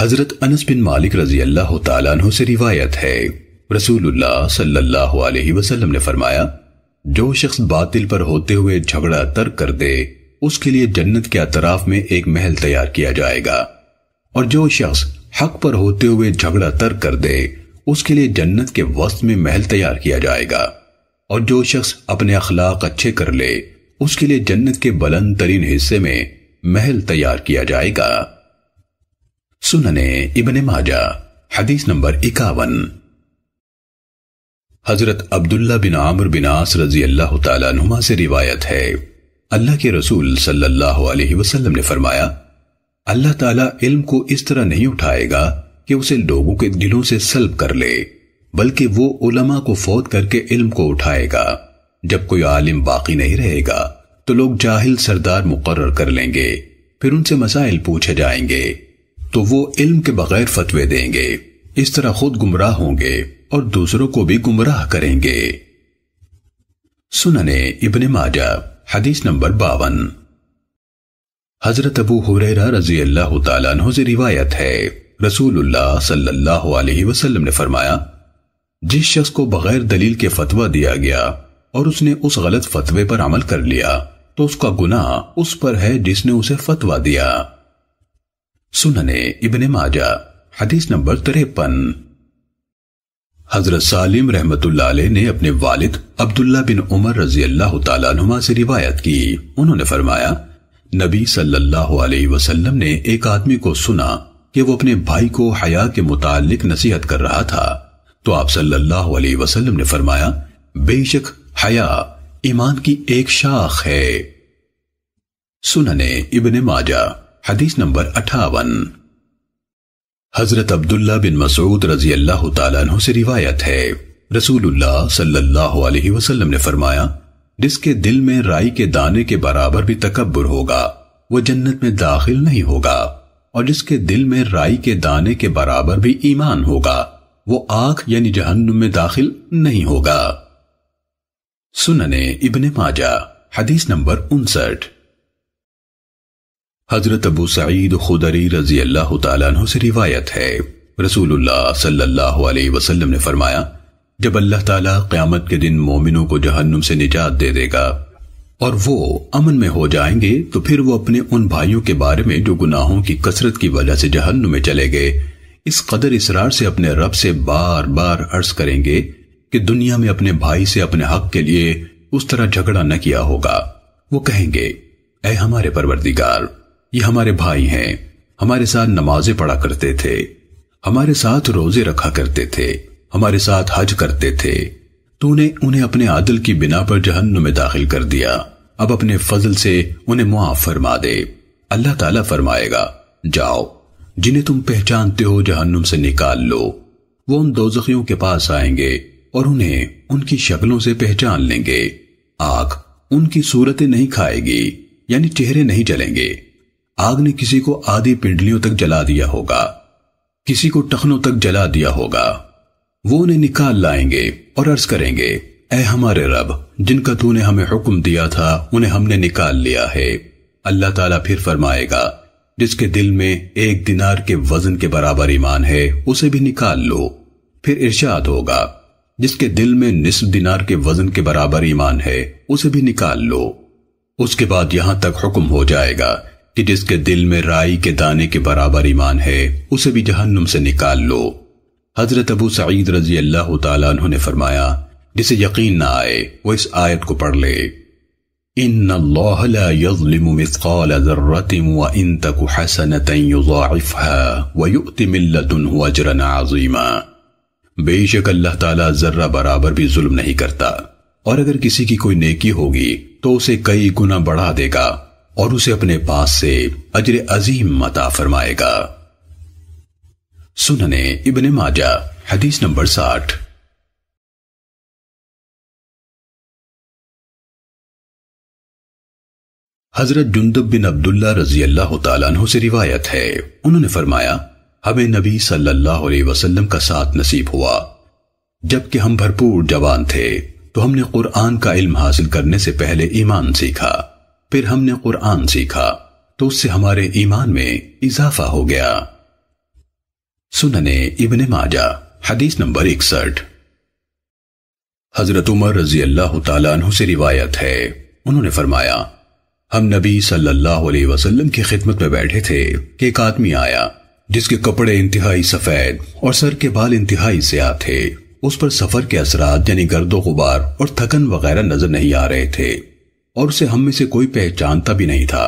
हजरत अनस बिन मालिक रजी अल्लाह तु से रिवायत है रसूलुल्लाह सल्लल्लाहु अलैहि वसल्लम ने फरमाया जो शख्स बातिल पर होते हुए झगड़ा तर्क कर दे उसके लिए जन्नत के अतराफ में एक महल तैयार किया जाएगा और जो शख्स हक पर होते हुए झगड़ा तर्क कर दे उसके लिए जन्नत के वस्त में महल तैयार किया जाएगा और जो शख्स अपने अखलाक अच्छे कर ले उसके लिए जन्नत के बुलंद तरीन हिस्से में महल तैयार किया जाएगा सुनने इबन माजा हदीस नंबर इक्यावन हजरत अब्दुल्ला बिन आमर बिन आस रजी अल्लाह तुमा से रिवायत है अल्लाह के रसूल सल्लल्लाहु अलैहि वसल्लम ने फरमाया अल्लाह ताला इल्म को इस तरह नहीं उठाएगा कि उसे लोगों के दिलों से सल्ब कर ले बल्कि वो उलमा को फौत करके इल्म को उठाएगा जब कोई आलिम बाकी नहीं रहेगा तो लोग जाहिल सरदार मुकर्र कर लेंगे फिर उनसे मसाइल पूछे जाएंगे तो वो इल्म के बगैर फतवे देंगे इस तरह खुद गुमराह होंगे और दूसरों को भी गुमराह करेंगे सुनने इबन माजा हदीस नंबर बावन हजरत अबू हुरैरा रजी अल्लाह तु से रिवायत है रसूलुल्लाह सल्लल्लाहु अलैहि वसल्लम ने फरमाया जिस शख्स को बगैर दलील के फतवा दिया गया और उसने उस गलत फतवे पर अमल कर लिया तो उसका गुनाह उस पर है जिसने उसे फतवा दिया सुनने इबन माजा हदीस नंबर तिरपन हजरत सालिम रहमत ने अपने वालिद अब्दुल्ला बिन उमर रजी अल्लाह तुम से रिवायत की उन्होंने फरमाया नबी सल्लल्लाहु अलैहि वसल्लम ने एक आदमी को सुना कि वो अपने भाई को हया के मुतालिक नसीहत कर रहा था तो आप सल्लल्लाहु अलैहि वसल्लम ने फरमाया बेशक हया ईमान की एक शाख है सुनने इबन माजा हदीस नंबर अठावन हजरत अब्दुल्ला बिन मसूद रजी अल्लाह तु से रिवायत है रसूलुल्लाह सल्लल्लाहु अलैहि वसल्लम ने फरमाया जिसके दिल में राई के दाने के बराबर भी तकबर होगा वो जन्नत में दाखिल नहीं होगा और जिसके दिल में राई के दाने के बराबर भी ईमान होगा वो आख यानी जहन्नुम में दाखिल नहीं होगा सुनने इब्ने माजा हदीस नंबर उनसठ हजरत अबू सईद खुदरी रजी अल्लाह तु से रिवायत है रसूल सल्लल्लाहु ने फरमाया जब अल्लाह ताला क़यामत के दिन मोमिनों को जहन्नुम से निजात दे देगा और वो अमन में हो जाएंगे तो फिर वो अपने उन भाइयों के बारे में जो गुनाहों की कसरत की वजह से जहन्नुम में चले गए इस कदर इसरार से अपने रब से बार बार अर्ज करेंगे कि दुनिया में अपने भाई से अपने हक के लिए उस तरह झगड़ा न किया होगा वो कहेंगे ए हमारे परवरदिगार ये हमारे भाई हैं हमारे साथ नमाजें पढ़ा करते थे हमारे साथ रोजे रखा करते थे हमारे साथ हज करते थे तूने तो उन्हें अपने आदल की बिना पर जहन्न में दाखिल कर दिया अब अपने फजल से उन्हें मुआफ फरमा दे अल्लाह ताला फरमाएगा जाओ जिन्हें तुम पहचानते हो जहन्नुम से निकाल लो वो उन दोजखियों के पास आएंगे और उन्हें उनकी शक्लों से पहचान लेंगे आग उनकी सूरतें नहीं खाएगी यानी चेहरे नहीं जलेंगे आग ने किसी को आधी पिंडलियों तक जला दिया होगा किसी को टखनों तक जला दिया होगा वो उन्हें निकाल लाएंगे और अर्ज करेंगे ऐ हमारे रब जिनका तूने हमें हुक्म दिया था उन्हें हमने निकाल लिया है अल्लाह ताला फिर फरमाएगा जिसके दिल में एक दिनार के वजन के बराबर ईमान है उसे भी निकाल लो फिर इर्शाद होगा जिसके दिल में निस्फ दिनार के वजन के बराबर ईमान है उसे भी निकाल लो उसके बाद यहां तक हुक्म हो जाएगा कि जिसके दिल में राई के दाने के बराबर ईमान है उसे भी जहन्नुम से निकाल लो हजरत अबू सईद रजी अल्लाह तु ने फरमाया जिसे यकीन ना आए वो इस आयत को पढ़ ले बेशक अल्लाह ताला जर्रा बराबर भी जुल्म नहीं करता और अगर किसी की कोई नेकी होगी तो उसे कई गुना बढ़ा देगा और उसे अपने पास से अजर अजीम मता फरमाएगा सुनने इबन माजा हदीस नंबर साठ हजरत जुंदब बिन अब्दुल्ला रजी अल्लाह तु से रिवायत है उन्होंने फरमाया हमें नबी सल्लल्लाहु अलैहि वसल्लम का साथ नसीब हुआ जबकि हम भरपूर जवान थे तो हमने कुरआन का इल्म हासिल करने से पहले ईमान सीखा फिर हमने कुरान सीखा तो उससे हमारे ईमान में इजाफा हो गया सुनने इबन माजा हदीस नंबर इकसठ हजरत उमर रजी अल्लाह तु से रिवायत है उन्होंने फरमाया हम नबी सल्लल्लाहु अलैहि वसल्लम की खिदमत में बैठे थे कि एक आदमी आया जिसके कपड़े इंतहाई सफेद और सर के बाल इंतहाई स्याह थे उस पर सफर के असरा यानी गर्दो गुबार और थकन वगैरह नजर नहीं आ रहे थे और उसे हम में से कोई पहचानता भी नहीं था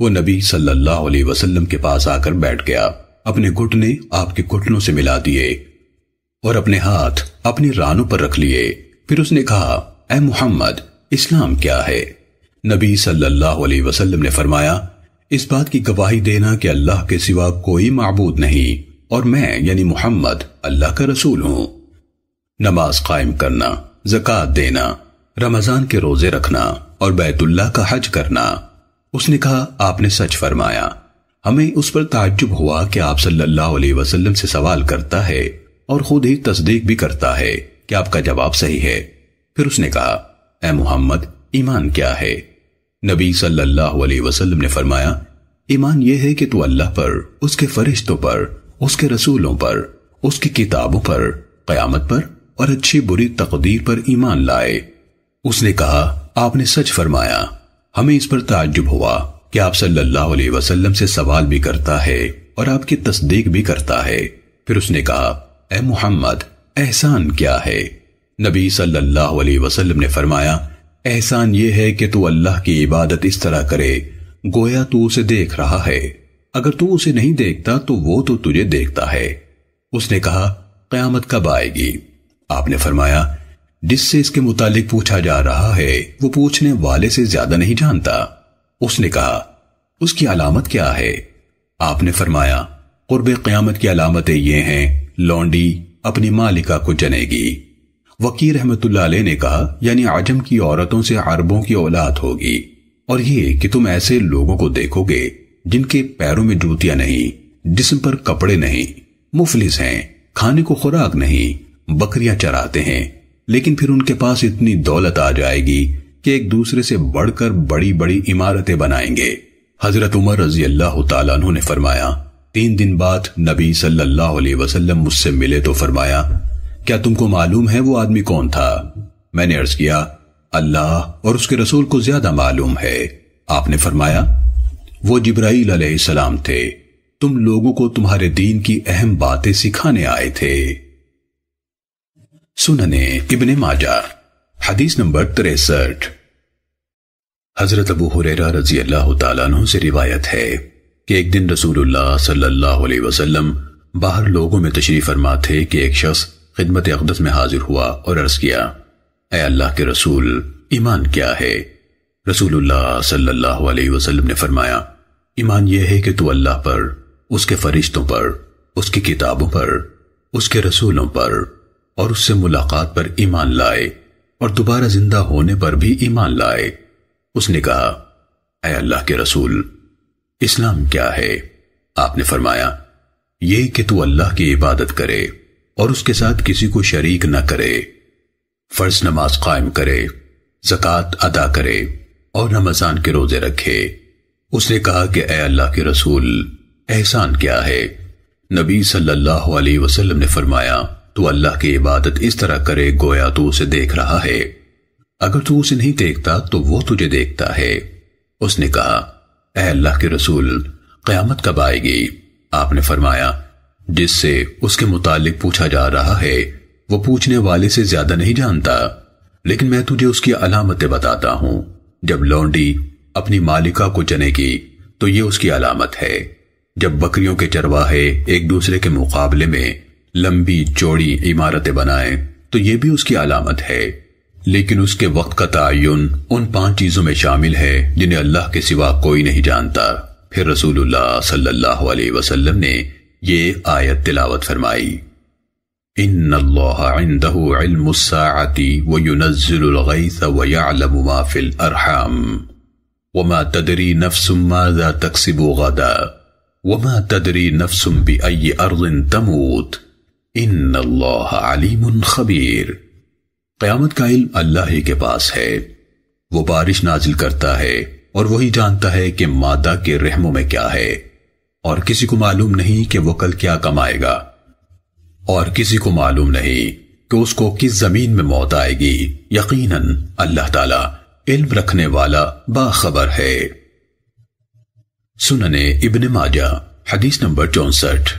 वो नबी सल्लल्लाहु अलैहि वसल्लम के पास आकर बैठ गया अपने घुटने आपके घुटनों से मिला दिए और अपने हाथ अपनी रानों पर रख लिए फिर उसने कहा ए मोहम्मद इस्लाम क्या है नबी सल्लल्लाहु अलैहि वसल्लम ने फरमाया इस बात की गवाही देना कि अल्लाह के सिवा कोई मबूद नहीं और मैं यानी मोहम्मद अल्लाह का रसूल हूं नमाज कायम करना जक़ात देना रमजान के रोजे रखना और बैतुल्ला का हज करना उसने कहा आपने सच फरमाया हमें उस पर ताज्जुब हुआ कि आप सल्लल्लाहु अलैहि वसल्लम से सवाल करता है और खुद ही तस्दीक भी करता है कि आपका जवाब सही है फिर उसने कहा ए मोहम्मद ईमान क्या है नबी सल्लल्लाहु अलैहि वसल्लम ने फरमाया ईमान यह है कि तू अल्लाह पर उसके फरिश्तों पर उसके रसूलों पर उसकी किताबों पर कयामत पर और अच्छी बुरी तकदीर पर ईमान लाए उसने कहा आपने सच फरमाया हमें इस पर ताज्जुब हुआ कि आप सल्लल्लाहु अलैहि वसल्लम से सवाल भी करता है और आपकी तस्दीक भी करता है फिर उसने कहा ए मोहम्मद एहसान क्या है नबी सल्लल्लाहु अलैहि वसल्लम ने फरमाया एहसान यह है कि तू अल्लाह की इबादत इस तरह करे गोया तू उसे देख रहा है अगर तू उसे नहीं देखता तो वो तो तुझे देखता है उसने कहा कयामत कब आएगी आपने फरमाया जिससे इसके मुतालिक पूछा जा रहा है वो पूछने वाले से ज्यादा नहीं जानता उसने कहा उसकी अलामत क्या है आपने फरमाया कुर्ब क्यामत की अलामतें ये हैं लौंडी अपनी मालिका को जनेगी वकीर रहमत ने कहा यानी आजम की औरतों से अरबों की औलाद होगी और ये कि तुम ऐसे लोगों को देखोगे जिनके पैरों में जूतियां नहीं जिसम पर कपड़े नहीं मुफलिस हैं खाने को खुराक नहीं बकरियां चराते हैं लेकिन फिर उनके पास इतनी दौलत आ जाएगी कि एक दूसरे से बढ़कर बड़ी बड़ी इमारतें बनाएंगे हजरत उमर रजी अल्लाह तु ने फरमाया तीन दिन बाद नबी सल्लल्लाहु अलैहि वसल्लम मुझसे मिले तो फरमाया क्या तुमको मालूम है वो आदमी कौन था मैंने अर्ज किया अल्लाह और उसके रसूल को ज्यादा मालूम है आपने फरमाया वो जिब्राईल अलैहिस्सलाम थे तुम लोगों को तुम्हारे दीन की अहम बातें सिखाने आए थे सुनने इब्ने माजा हदीस नंबर तिरसठ हजरत अबू हुरेरा रजी अल्लाह तु से रिवायत है कि एक दिन रसूलुल्लाह सल्लल्लाहु अलैहि वसल्लम बाहर लोगों में तशरीफ फरमा थे कि एक शख्स खिदमत अकदस में हाजिर हुआ और अर्ज किया ए अल्लाह के रसूल ईमान क्या है रसूलुल्लाह सल्लल्लाहु अलैहि वसल्लम ने फरमाया ईमान यह है कि तू अल्लाह पर उसके फरिश्तों पर उसकी किताबों पर उसके रसूलों पर और उससे मुलाकात पर ईमान लाए और दोबारा जिंदा होने पर भी ईमान लाए उसने कहा अय अल्लाह के रसूल इस्लाम क्या है आपने फरमाया ये कि तू अल्लाह की इबादत करे और उसके साथ किसी को शरीक न करे फर्ज नमाज कायम करे जक़ात अदा करे और रमजान के रोजे रखे उसने कहा कि अय अल्लाह के रसूल एहसान क्या है नबी सल्लल्लाहु अलैहि वसल्लम ने फरमाया तो अल्लाह की इबादत इस तरह करे गोया तू उसे देख रहा है अगर तू उसे नहीं देखता तो वो तुझे देखता है उसने कहा अः अल्लाह के रसूल क्यामत कब आएगी आपने फरमाया जिससे उसके मुतालिक पूछा जा रहा है वो पूछने वाले से ज्यादा नहीं जानता लेकिन मैं तुझे उसकी अलामतें बताता हूं जब लौंडी अपनी मालिका को चनेगी तो ये उसकी अलामत है जब बकरियों के चरवाहे एक दूसरे के मुकाबले में लंबी चौड़ी इमारतें बनाए तो यह भी उसकी अलामत है लेकिन उसके वक्त का तयन उन पांच चीजों में शामिल है जिन्हें अल्लाह के सिवा कोई नहीं जानता फिर रसूलुल्लाह सल्लल्लाहु अलैहि वसल्लम ने ये आयत तिलावत फरमाई इन तदरी नफसुम माजा तमूत खबीर क्यामत का इल्म अल्लाह ही के पास है वो बारिश नाजिल करता है और वही जानता है कि मादा के रहमों में क्या है और किसी को मालूम नहीं कि वो कल क्या कमाएगा और किसी को मालूम नहीं कि उसको किस जमीन में मौत आएगी यकीनन अल्लाह ताला इल्म रखने वाला बाखबर है सुनने इब्ने माजा हदीस नंबर चौसठ